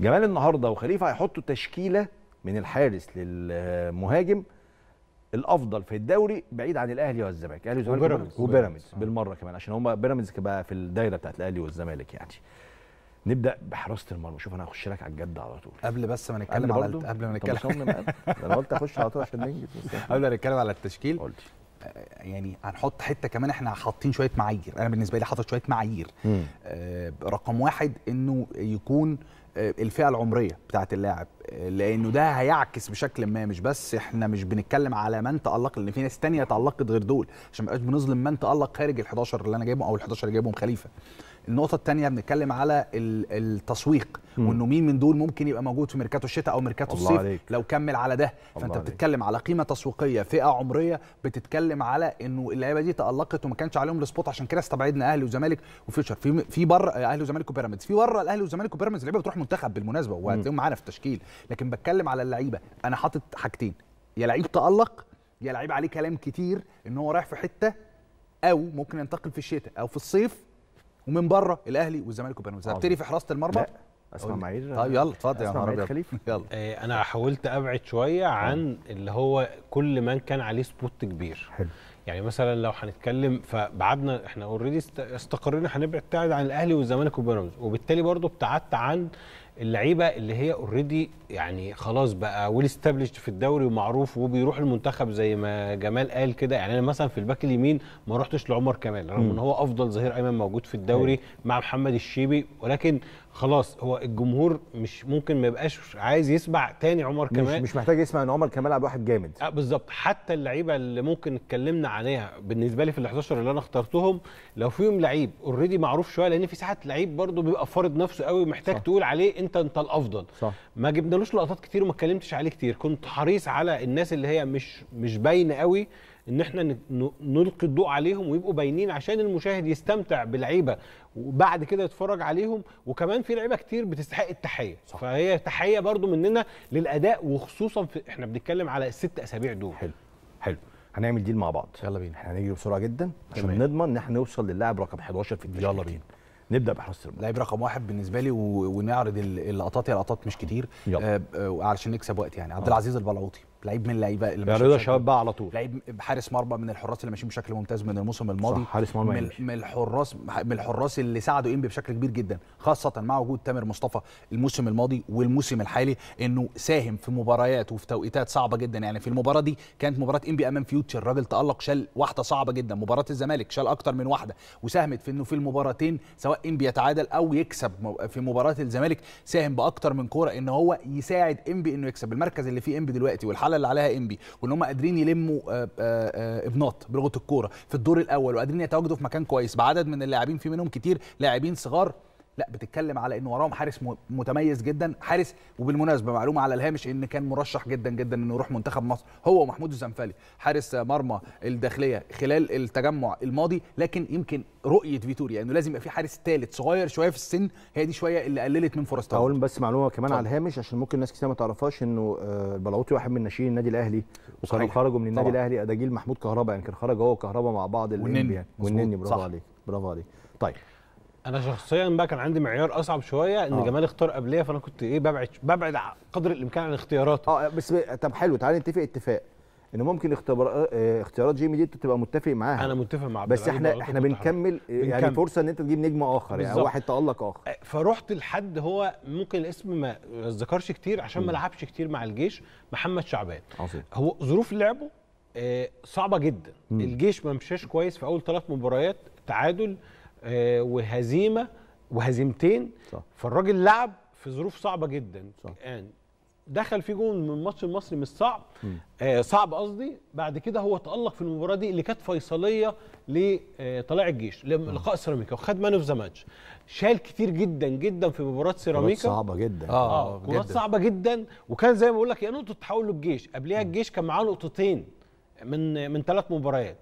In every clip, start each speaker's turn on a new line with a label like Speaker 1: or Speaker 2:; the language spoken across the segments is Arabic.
Speaker 1: جمال النهارده وخليفه هيحطوا تشكيله من الحارس للمهاجم الافضل في الدوري بعيد عن الاهلي والزمالك الاهلي والزمالك وبيراميدز بالمره كمان عشان هما بيراميدز بقى في الدايره بتاعت الاهلي والزمالك يعني نبدا بحراسه المرمى شوف انا هخش لك على الجد على طول قبل بس ما نتكلم على قبل, قبل ما نتكلم انا قلت اخش على طول عشان ننجز
Speaker 2: قبل ما نتكلم على التشكيل قلت آه، يعني هنحط حته كمان احنا حاطين شويه معايير انا بالنسبه لي حاطط شويه معايير آه رقم واحد انه يكون الفئه العمريه بتاعه اللاعب لانه ده هيعكس بشكل ما مش بس احنا مش بنتكلم على من تالق لان في ناس تانية تالقت غير دول عشان ما بنظلم من تالق خارج ال 11 اللي انا جايبهم او ال 11 اللي جايبهم خليفه النقطه الثانيه بنتكلم على التسويق وانه مين من دول ممكن يبقى موجود في ميركاتو الشتاء او ميركاتو الصيف عليك. لو كمل على ده فانت بتتكلم على قيمه تسويقيه فئه عمريه بتتكلم على انه اللعيبه دي تالقت وما كانش عليهم السبوت عشان كده استبعدنا اهلي وزمالك وفيوتشر في في بره آه، اهلي وزمالك وبيراميدز في بره الاهلي وزمالك وبيراميدز اللعيبه بتروح منتخب بالمناسبه وهتلاقيهم معانا في التشكيل لكن بتكلم على اللعيبه انا حاطط حاجتين يا لعيب تالق يا لعيب عليه كلام كتير ان هو رايح في حته او ممكن ينتقل في الشتاء او في الصيف ومن بره الاهلي والزمالك وبيراميدز هبتدي في حراسه المرمى لا. اسمع معايير طيب يلا اتفضل يا نهار
Speaker 3: خليفه يلا إيه، انا حاولت ابعد شويه عن آه. اللي هو كل من كان عليه سبوت كبير حلو يعني مثلا لو هنتكلم فبعدنا احنا اوريدي استقرينا هنبعد عن الاهلي والزمالك وبيراميدز وبالتالي برضو ابتعدت عن اللعيبه اللي هي اوريدي يعني خلاص بقى ويل استابليشد في الدوري ومعروف وبيروح المنتخب زي ما جمال قال كده يعني انا مثلا في الباك اليمين ما رحتش لعمر كمال رغم ان هو افضل ظهير ايمن موجود في الدوري أيوه. مع محمد الشيبي ولكن خلاص هو الجمهور مش ممكن ما يبقاش عايز يسمع تاني عمر كمال مش, مش
Speaker 1: محتاج يسمع ان عمر كمال لعب واحد جامد
Speaker 3: اه بالظبط حتى اللعيبه اللي ممكن اتكلمنا عليها بالنسبه لي في ال 11 اللي انا اخترتهم لو فيهم لعيب اوريدي معروف شويه لان في ساعات لعيب برده بيبقى فارض نفسه قوي محتاج صح. تقول عليه انت انت الافضل صح. ما جبنا عملوش لقطات كتير وما اتكلمتش عليه كتير كنت حريص على الناس اللي هي مش مش باينه قوي ان احنا نلقي الضوء عليهم ويبقوا باينين عشان المشاهد يستمتع باللعيبه وبعد كده يتفرج عليهم وكمان في لعيبه كتير بتستحق التحيه
Speaker 1: صح. فهي تحيه برضو مننا للاداء وخصوصا في احنا بنتكلم على الست اسابيع دول حلو حلو هنعمل ديل مع بعض يلا بينا احنا هنجري بسرعه جدا عشان نضمن ان احنا نوصل للاعب رقم 11 في الدوري يلا بينا نبدا بحراسه المرمى لعيب رقم واحد بالنسبه لي ونعرض اللقطات
Speaker 2: هي لقطات مش كتير آه،, آه علشان نكسب وقت يعني عبد آه. العزيز البلعوطي لعيب من اللعيبه اللي يا رضا شباب بقى على طول لعيب حارس مرمى من الحراس اللي ماشيين بشكل ممتاز من الموسم الماضي صح حارس مرمى من, من الحراس من الحراس اللي ساعدوا انبي بشكل كبير جدا خاصه مع وجود تامر مصطفى الموسم الماضي والموسم الحالي انه ساهم في مباريات وفي توقيتات صعبه جدا يعني في المباراه دي كانت مباراه انبي امام فيوتشر الراجل تالق شال واحده صعبه جدا مباراه الزمالك شال اكتر من واحده وساهمت في انه في المباراتين سواء انبي يتعادل او يكسب في مباراه الزمالك ساهم باكتر من كوره ان هو يساعد انبي انه يكسب المركز اللي فيه انبي دلوقتي والحاله الحاله اللي عليها انبي وان هم قادرين يلموا آه، آه، آه، ابناط بلغه الكوره في الدور الاول وقادرين يتواجدوا في مكان كويس بعدد من اللاعبين في منهم كتير لاعبين صغار لا بتتكلم على ان وراهم حارس متميز جدا حارس وبالمناسبه معلومه على الهامش ان كان مرشح جدا جدا انه يروح منتخب مصر هو ومحمود الزنفلي حارس مرمى الداخليه خلال التجمع الماضي لكن يمكن رؤيه فيتوريا انه يعني لازم يبقى في حارس ثالث صغير شويه في السن هي دي شويه اللي قللت من فرص
Speaker 1: اقول بس معلومه كمان طبعا. على الهامش عشان ممكن ناس كتير ما تعرفهاش انه البلاوطي آه، واحد من ناشئين النادي الاهلي وكانوا خرجوا من النادي الاهلي ده جيل محمود كهربا يعني كان خرج هو وكهربا مع بعض الانبي والنني برافو عليك برافو عليك طيب
Speaker 3: انا شخصيا بقى كان عندي معيار اصعب شويه ان آه. جمال اختار قبليه فانا كنت
Speaker 1: ايه ببعد ببعد قدر الامكان عن اختياراته اه بس طب حلو تعالى نتفق اتفاق ان ممكن اختبار آه، اختيارات جيمي دي انت تبقى متفق معاها انا متفق مع بس احنا احنا بنكمل يعني فرصه ان انت تجيب نجم اخر بالزبط. يعني واحد تالق اخر
Speaker 3: آه، فرحت لحد هو ممكن الاسم ما ذكرش كتير عشان م. ما لعبش كتير مع الجيش محمد شعبان عظيم هو ظروف لعبه آه، صعبه جدا م. الجيش ما مشاش كويس في اول ثلاث مباريات تعادل آه، وهزيمه وهزيمتين صح. فالراجل لعب في ظروف صعبه جدا صح. يعني دخل في جون من الماتش المصري مش صعب آه صعب قصدي بعد كده هو تالق في المباراه دي اللي كانت فيصليه لطلائع آه، الجيش لقاء سيراميكا وخد مان اوف ذا ماتش شال كتير جدا جدا في مباراه سيراميكا صعبه
Speaker 1: جدا اه كرات آه، صعبه
Speaker 3: جدا وكان زي ما بقول لك هي نقطه تحول للجيش قبلها الجيش كان معاه نقطتين من من ثلاث مباريات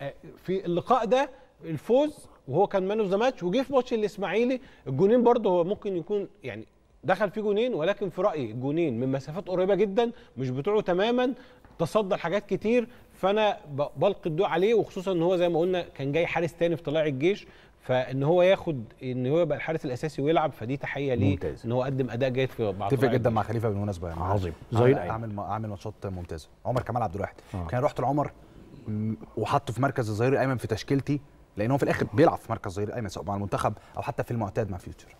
Speaker 3: آه في اللقاء ده الفوز وهو كان مان اوف ذا ماتش وجه في ماتش الاسماعيلي الجونين برضه هو ممكن يكون يعني دخل فيه جونين ولكن في رايي جونين من مسافات قريبه جدا مش بتوعه تماما تصدى لحاجات كتير فانا بلقي الضوء عليه وخصوصا ان هو زي ما قلنا كان جاي حارس تاني في طلائع الجيش فان هو ياخد ان هو يبقى الحارس الاساسي ويلعب فدي تحيه ليه ممتاز. ان هو قدم اداء جيد في بعض اتفق جدا مع
Speaker 2: خليفه بالمناسبه يعني عظيم زي عامل اعمل ماتشات ممتازه عمر كمال عبد الواحد آه. كان رحت لعمر وحطه في مركز الظهير الايمن في تشكيلتي لان هو في الاخر بيلعب في مركز ظهير الايمن سواء مع المنتخب او حتى في المعتاد مع فيوتشر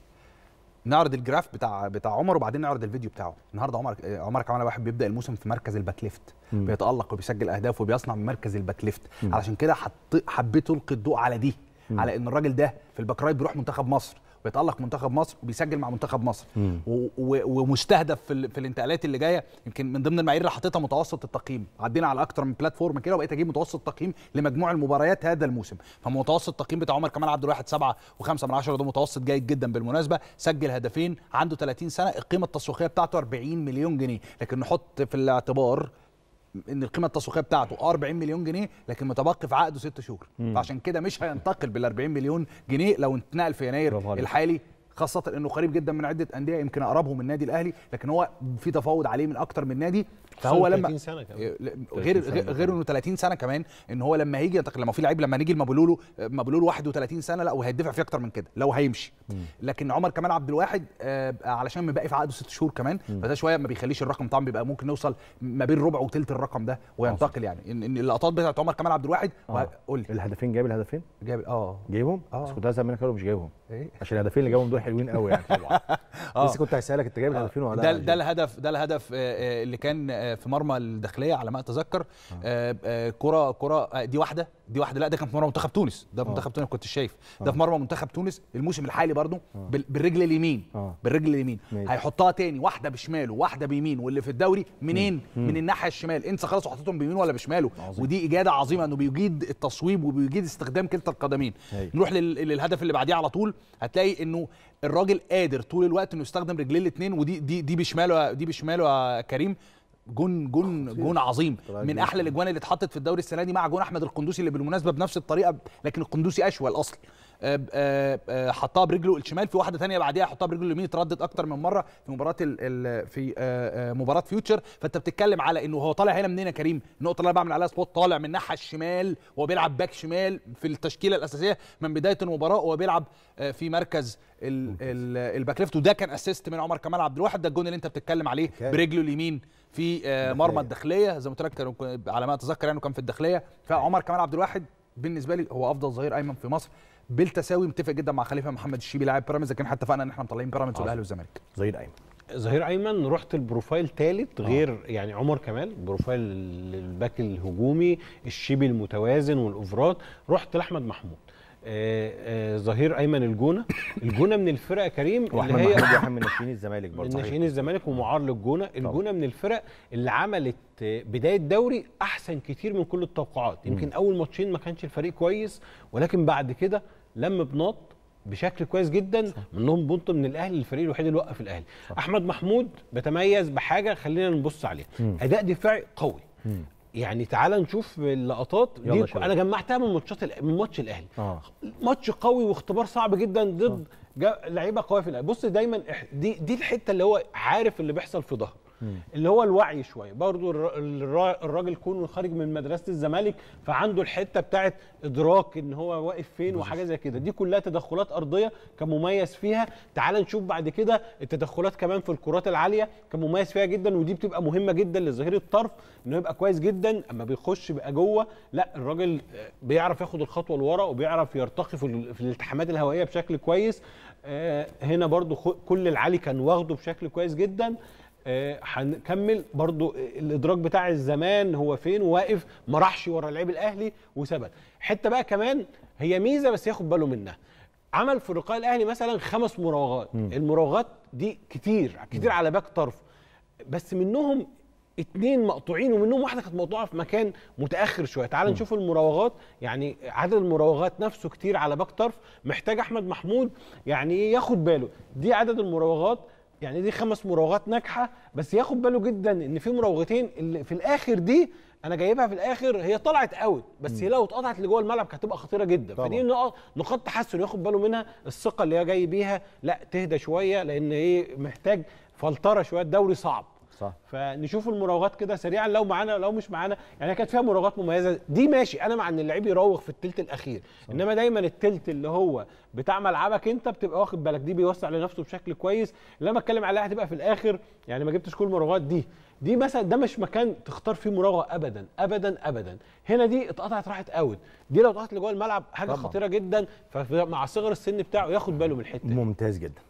Speaker 2: نعرض الجراف بتاع بتاع عمر وبعدين نعرض الفيديو بتاعه النهارده عمر عمر كمان واحد بيبدا الموسم في مركز الباك ليفت بيتالق وبيسجل اهداف وبيصنع من مركز الباك ليفت علشان كده حبيت القي الضوء على دي م. على ان الراجل ده في الباك رايت بيروح منتخب مصر ويتالق منتخب مصر وبيسجل مع منتخب مصر ومستهدف في, في الانتقالات اللي جايه يمكن من ضمن المعايير اللي حطيتها متوسط التقييم عدينا على اكتر من بلاتفورم كده وبقيت اجيب متوسط التقييم لمجموع المباريات هذا الموسم فمتوسط التقييم بتاع عمر كمال عبد الواحد 7 و5 من 10 ده متوسط جيد جدا بالمناسبه سجل هدفين عنده 30 سنه القيمه التسويقيه بتاعته 40 مليون جنيه لكن نحط في الاعتبار ان القيمه التسويقيه بتاعته 40 مليون جنيه لكن متبقي في عقده ست شهور فعشان كده مش هينتقل بال 40 مليون جنيه لو اتنقل في يناير الحالي خاصه انه قريب جدا من عده انديه يمكن اقربهم من النادي الاهلي لكن هو في تفاوض عليه من اكتر من نادي فهو لما 30 سنه كمان إيه، غير سنة غير انه 30 سنه كمان ان هو لما هيجي لما في لعيب لما نيجي لمابولولو مابولولو 31 سنه لا وهيدفع فيه اكتر من كده لو هيمشي لكن عمر كمال عبد الواحد آه، علشان مبقي في عقده ست شهور كمان فده شويه ما بيخليش الرقم طبعا بيبقى ممكن نوصل ما بين ربع وثلث الرقم ده وينتقل يعني ان اللقطات بتاعت عمر كمال عبد الواحد
Speaker 1: آه. قول لي الهدفين جايب الهدفين؟ جايب اه جايبهم؟ اه بس كنت منك مش جايبهم إيه؟ عشان الهدفين اللي جابهم دول حلوين قوي يعني طبعا آه. بس كنت هسالك انت جايب آه. الهدفين ولا ده ده
Speaker 2: الهدف ده الهدف آه، آه، اللي كان في مرمى الداخليه على ما اتذكر كره كره دي واحده دي واحده لا ده كان في مرمى منتخب تونس ده منتخب تونس كنت شايف ده في مرمى منتخب تونس الموسم الحالي برضه بالرجل اليمين بالرجل اليمين هيحطها تاني واحده بشماله واحده بيمين واللي في الدوري منين من الناحيه الشمال انسى خلاص وحطيتهم بيمين ولا بشماله ودي اجاده عظيمه انه بيجيد التصويب وبيجيد استخدام كلتا القدمين نروح للهدف اللي بعديه على طول هتلاقي انه الراجل قادر طول الوقت انه يستخدم رجليه الاثنين ودي دي دي بشماله دي بشماله يا كريم جون جون جون عظيم من احلى الاجوان اللي اتحطت في الدوري السنه دي مع جون احمد القندوسي اللي بالمناسبه بنفس الطريقه لكن القندوسي اشول اصلا آه، آه، آه، حطها برجله الشمال في واحده ثانيه بعديها حطها برجله اليمين اتردد اكتر من مره في مباراه الـ الـ في مباراه فيوتشر فانت بتتكلم على انه هو طالع هنا منين يا كريم النقطه اللي انا بعمل عليها سبوت طالع من الناحيه الشمال وهو بيلعب باك شمال في التشكيله الاساسيه من بدايه المباراه وهو بيلعب في مركز الباك ليفت وده كان اسيست من عمر كمال عبد الواحد ده الجون اللي انت بتتكلم عليه برجله اليمين في مرمى الداخليه زي ما قلت لك على ما اتذكر يعني كان في الداخليه فعمر كمال عبد الواحد بالنسبه لي هو افضل ظهير ايمن في مصر بالتساوي متفق جدا مع خليفه محمد الشيبي لاعب بيراميدز لكن حتى اتفقنا ان احنا مطلعين بيراميدز والاهلي والزمالك
Speaker 1: ظهير ايمن
Speaker 3: ظهير ايمن رحت البروفايل ثالث آه. غير يعني عمر كمال بروفايل الباك الهجومي الشيبي المتوازن والاوفرات رحت لاحمد محمود آه، آه، ظهير ايمن الجونه الجونه من الفرق يا كريم اللي هي واحد من ناشئين الزمالك برضه ناشئين الزمالك ومعار للجونه الجونه من الفرق اللي عملت بدايه دوري احسن كتير من كل التوقعات يمكن اول ماتشين ما كانش الفريق كويس ولكن بعد كده لم بناط بشكل كويس جدا صح. منهم بنط من الاهلي الفريق الوحيد اللي وقف الاهلي احمد محمود بتميز بحاجه خلينا نبص عليها اداء دفاعي قوي يعني تعال نشوف اللقطات دي انا جمعتها من ماتشات من ماتش الاهلي آه. ماتش قوي واختبار صعب جدا ضد آه. لعيبه قويه في الاهلي بص دايما دي دي الحته اللي هو عارف اللي بيحصل في ظهره اللي هو الوعي شويه برضو الراجل كونه خارج من مدرسه الزمالك فعنده الحته بتاعه ادراك ان هو واقف فين وحاجه زي كده دي كلها تدخلات ارضيه كان مميز فيها تعال نشوف بعد كده التدخلات كمان في الكرات العاليه كان مميز فيها جدا ودي بتبقى مهمه جدا لظهير الطرف انه يبقى كويس جدا اما بيخش بقى جوه لا الراجل بيعرف ياخد الخطوه لورا وبيعرف يرتقي في الالتحامات الهوائيه بشكل كويس آه، هنا برضو كل العالي كان واخده بشكل كويس جدا آه، هنكمل برضو آه، الادراك بتاع الزمان هو فين واقف ما راحش ورا لعيب الاهلي وثبت حته بقى كمان هي ميزه بس ياخد باله منها عمل في الرقاء الاهلي مثلا خمس مراوغات المراوغات دي كتير كتير على باك طرف بس منهم اتنين مقطوعين ومنهم واحده كانت مقطوعه في مكان متاخر شويه تعال نشوف المراوغات يعني عدد المراوغات نفسه كتير على باك طرف محتاج احمد محمود يعني ايه ياخد باله دي عدد المراوغات يعني دي خمس مراوغات ناجحه بس ياخد باله جدا ان في مراوغتين اللي في الاخر دي انا جايبها في الاخر هي طلعت اوت بس هي لو اتقطعت لجوه الملعب كانت هتبقى خطيره جدا طبعا. فدي نقاط تحسن ياخد باله منها الثقه اللي هي جاي بيها لا تهدى شويه لان ايه محتاج فلتره شويه الدوري صعب صح فنشوف المراوغات كده سريعا لو معانا لو مش معانا يعني كانت فيها مراوغات مميزه دي ماشي انا مع ان اللعيب يراوغ في الثلث الاخير صح. انما دايما الثلث اللي هو بتاع ملعبك انت بتبقى واخد بالك دي بيوسع لنفسه بشكل كويس لما اتكلم عليها هتبقى في الاخر يعني ما جبتش كل المراوغات دي دي مثلا ده مش مكان تختار فيه مراوغه ابدا ابدا ابدا هنا دي اتقطعت راحت اوت دي لو اتقطعت لجوه الملعب حاجه طبعا. خطيره جدا فمع صغر السن بتاعه ياخد باله من الحته
Speaker 1: ممتاز جدا